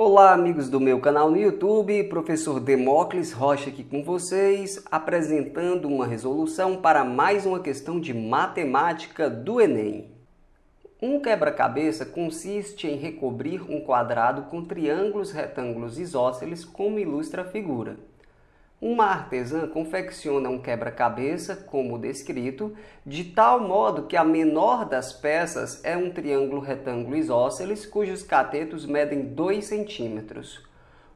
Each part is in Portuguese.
Olá, amigos do meu canal no YouTube, professor Demócles Rocha aqui com vocês, apresentando uma resolução para mais uma questão de matemática do Enem. Um quebra-cabeça consiste em recobrir um quadrado com triângulos retângulos isósceles, como ilustra a figura. Uma artesã confecciona um quebra-cabeça, como descrito, de tal modo que a menor das peças é um triângulo retângulo isósceles cujos catetos medem 2 centímetros.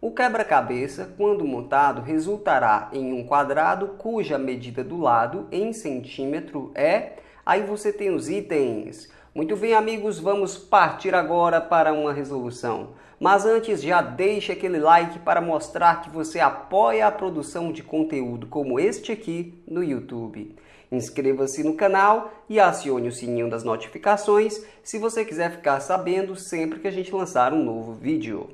O quebra-cabeça, quando montado, resultará em um quadrado cuja medida do lado em centímetro é. Aí você tem os itens muito bem, amigos, vamos partir agora para uma resolução. Mas antes, já deixa aquele like para mostrar que você apoia a produção de conteúdo como este aqui no YouTube. Inscreva-se no canal e acione o sininho das notificações se você quiser ficar sabendo sempre que a gente lançar um novo vídeo.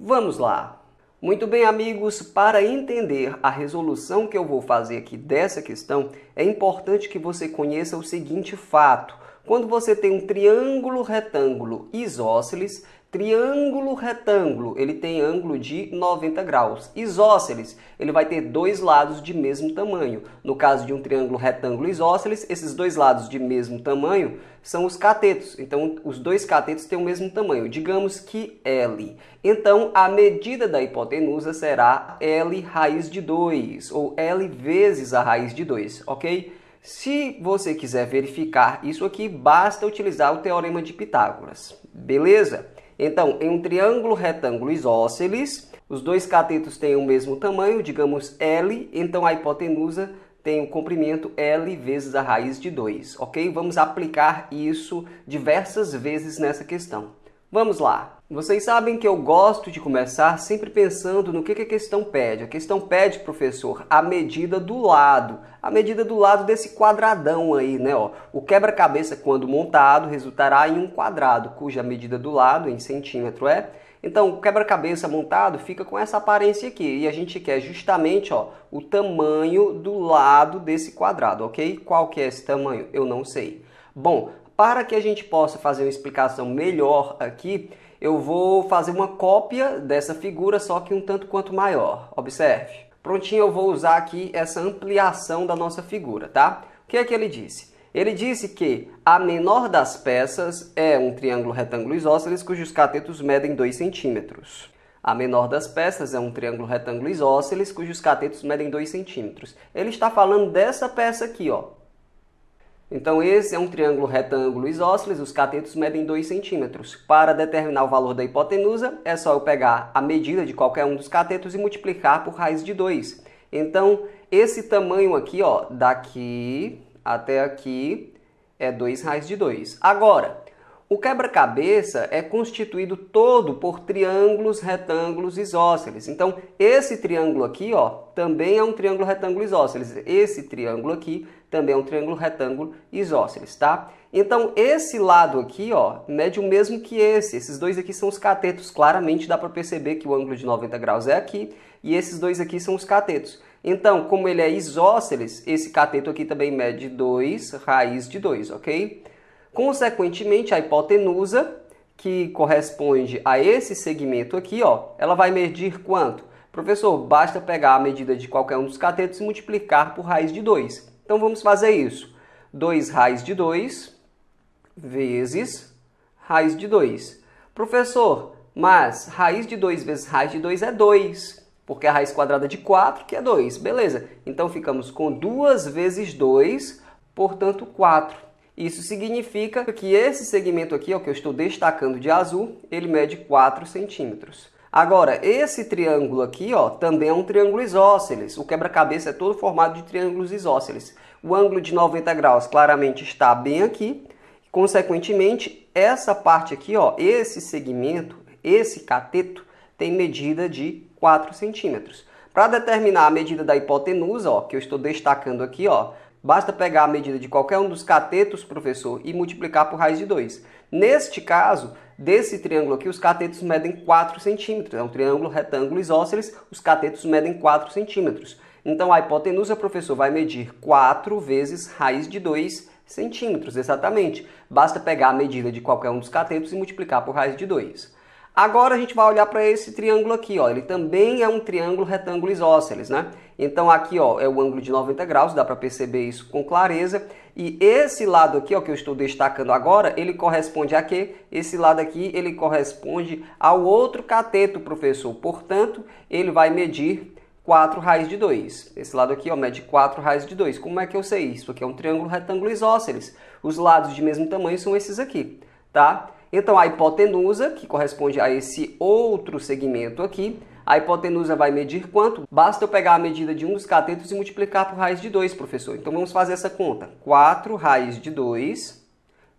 Vamos lá! Muito bem, amigos, para entender a resolução que eu vou fazer aqui dessa questão, é importante que você conheça o seguinte fato. Quando você tem um triângulo retângulo isósceles, triângulo retângulo, ele tem ângulo de 90 graus. Isósceles, ele vai ter dois lados de mesmo tamanho. No caso de um triângulo retângulo isósceles, esses dois lados de mesmo tamanho são os catetos. Então, os dois catetos têm o mesmo tamanho, digamos que L. Então, a medida da hipotenusa será L raiz de 2, ou L vezes a raiz de 2, ok? Se você quiser verificar isso aqui, basta utilizar o Teorema de Pitágoras, beleza? Então, em um triângulo retângulo isósceles, os dois catetos têm o mesmo tamanho, digamos L, então a hipotenusa tem o comprimento L vezes a raiz de 2, ok? Vamos aplicar isso diversas vezes nessa questão. Vamos lá! Vocês sabem que eu gosto de começar sempre pensando no que, que a questão pede. A questão pede, professor, a medida do lado. A medida do lado desse quadradão aí, né? Ó. O quebra-cabeça, quando montado, resultará em um quadrado, cuja medida do lado, em centímetro, é então, o quebra-cabeça montado fica com essa aparência aqui. E a gente quer justamente ó, o tamanho do lado desse quadrado, ok? Qual que é esse tamanho? Eu não sei. Bom, para que a gente possa fazer uma explicação melhor aqui, eu vou fazer uma cópia dessa figura, só que um tanto quanto maior. Observe. Prontinho, eu vou usar aqui essa ampliação da nossa figura, tá? O que é que ele disse? Ele disse que a menor das peças é um triângulo retângulo isósceles cujos catetos medem 2 centímetros. A menor das peças é um triângulo retângulo isósceles cujos catetos medem 2 centímetros. Ele está falando dessa peça aqui, ó, então esse é um triângulo retângulo isósceles, os catetos medem 2 centímetros. Para determinar o valor da hipotenusa, é só eu pegar a medida de qualquer um dos catetos e multiplicar por raiz de 2. Então esse tamanho aqui, ó, daqui até aqui, é 2 raiz de 2. Agora, o quebra-cabeça é constituído todo por triângulos, retângulos, isósceles. Então, esse triângulo aqui, ó, também é um triângulo retângulo isósceles. Esse triângulo aqui também é um triângulo retângulo isósceles, tá? Então, esse lado aqui, ó, mede o mesmo que esse. Esses dois aqui são os catetos. Claramente dá para perceber que o ângulo de 90 graus é aqui e esses dois aqui são os catetos. Então, como ele é isósceles, esse cateto aqui também mede 2 raiz de 2, ok? Consequentemente, a hipotenusa, que corresponde a esse segmento aqui, ó, ela vai medir quanto? Professor, basta pegar a medida de qualquer um dos catetos e multiplicar por raiz de 2. Então vamos fazer isso. 2 raiz de 2 vezes raiz de 2. Professor, mas raiz de 2 vezes raiz de 2 é 2, porque a raiz quadrada de 4 que é 2. Beleza, então ficamos com 2 vezes 2, portanto 4. Isso significa que esse segmento aqui, ó, que eu estou destacando de azul, ele mede 4 centímetros. Agora, esse triângulo aqui ó, também é um triângulo isósceles. O quebra-cabeça é todo formado de triângulos isósceles. O ângulo de 90 graus claramente está bem aqui. Consequentemente, essa parte aqui, ó, esse segmento, esse cateto, tem medida de 4 centímetros. Para determinar a medida da hipotenusa, ó, que eu estou destacando aqui, ó, Basta pegar a medida de qualquer um dos catetos, professor, e multiplicar por raiz de 2. Neste caso, desse triângulo aqui, os catetos medem 4 centímetros. É um triângulo retângulo isósceles, os catetos medem 4 centímetros. Então, a hipotenusa, professor, vai medir 4 vezes raiz de 2 centímetros, exatamente. Basta pegar a medida de qualquer um dos catetos e multiplicar por raiz de 2. Agora a gente vai olhar para esse triângulo aqui, ó. ele também é um triângulo retângulo isósceles, né? Então aqui ó, é o ângulo de 90 graus, dá para perceber isso com clareza. E esse lado aqui ó, que eu estou destacando agora, ele corresponde a quê? Esse lado aqui ele corresponde ao outro cateto, professor. Portanto, ele vai medir 4 raiz de 2. Esse lado aqui ó, mede 4 raiz de 2. Como é que eu sei isso? Aqui é um triângulo retângulo isósceles. Os lados de mesmo tamanho são esses aqui, tá? Então a hipotenusa, que corresponde a esse outro segmento aqui, a hipotenusa vai medir quanto? Basta eu pegar a medida de um dos catetos e multiplicar por raiz de 2, professor. Então vamos fazer essa conta. 4 raiz de 2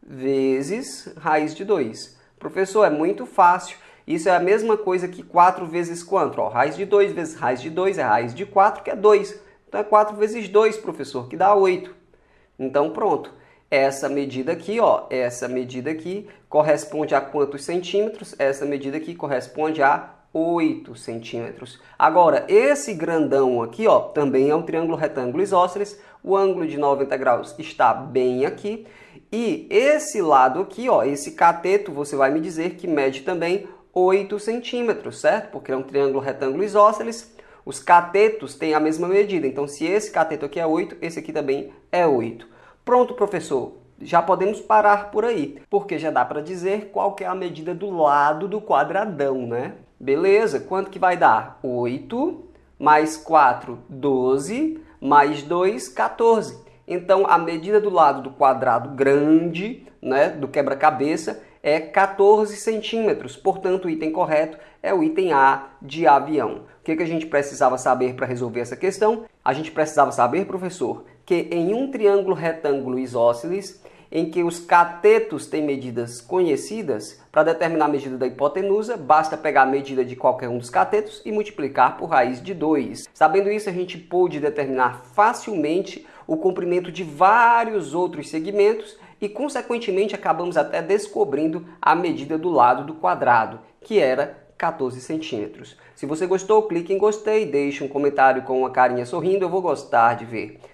vezes raiz de 2. Professor, é muito fácil. Isso é a mesma coisa que 4 vezes quanto? Ó, raiz de 2 vezes raiz de 2 é raiz de 4, que é 2. Então é 4 vezes 2, professor, que dá 8. Então pronto. Essa medida aqui, ó, essa medida aqui corresponde a quantos centímetros? Essa medida aqui corresponde a 8 centímetros. Agora, esse grandão aqui, ó, também é um triângulo retângulo isósceles, o ângulo de 90 graus está bem aqui, e esse lado aqui, ó, esse cateto, você vai me dizer que mede também 8 centímetros, certo? Porque é um triângulo retângulo isósceles, os catetos têm a mesma medida, então se esse cateto aqui é 8, esse aqui também é 8. Pronto, professor, já podemos parar por aí, porque já dá para dizer qual é a medida do lado do quadradão, né? Beleza? Quanto que vai dar? 8 mais 4, 12, mais 2, 14. Então, a medida do lado do quadrado grande, né, do quebra-cabeça, é 14 centímetros. Portanto, o item correto é o item A de avião. O que, que a gente precisava saber para resolver essa questão? A gente precisava saber, professor, que em um triângulo retângulo isósceles, em que os catetos têm medidas conhecidas, para determinar a medida da hipotenusa, basta pegar a medida de qualquer um dos catetos e multiplicar por raiz de 2. Sabendo isso, a gente pôde determinar facilmente o comprimento de vários outros segmentos e, consequentemente, acabamos até descobrindo a medida do lado do quadrado, que era 14 centímetros. Se você gostou, clique em gostei, deixe um comentário com uma carinha sorrindo, eu vou gostar de ver.